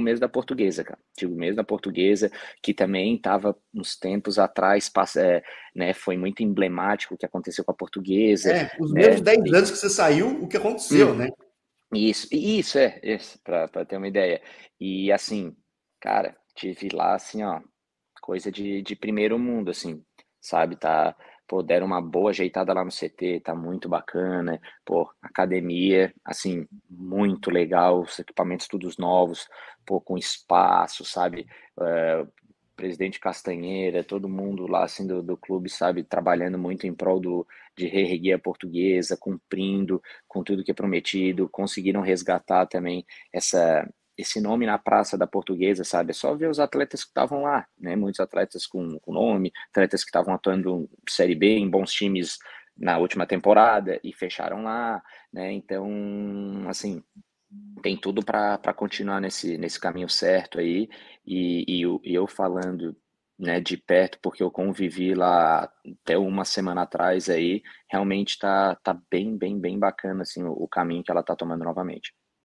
mesmo da portuguesa, cara. Digo mesmo da portuguesa, que também estava uns tempos atrás, é, né? Foi muito emblemático o que aconteceu com a portuguesa. É, os né, mesmos 10 anos que você saiu, o que aconteceu, hum, né? Isso, isso é, para ter uma ideia. E assim, cara, tive lá assim, ó, coisa de, de primeiro mundo, assim, sabe? Tá, pô, deram uma boa ajeitada lá no CT, tá muito bacana, pô, academia, assim, muito legal, os equipamentos todos novos, pô, com espaço, sabe? É, presidente Castanheira, todo mundo lá assim do, do, clube, sabe, trabalhando muito em prol do, de reerguer a portuguesa, cumprindo com tudo que é prometido, conseguiram resgatar também essa esse nome na praça da portuguesa, sabe? É só ver os atletas que estavam lá, né? Muitos atletas com, com nome, atletas que estavam atuando Série B em bons times na última temporada e fecharam lá, né? Então, assim, tem tudo para continuar nesse, nesse caminho certo aí. E, e eu, eu, falando né, de perto, porque eu convivi lá até uma semana atrás aí, realmente tá, tá bem, bem, bem bacana assim, o, o caminho que ela tá tomando novamente.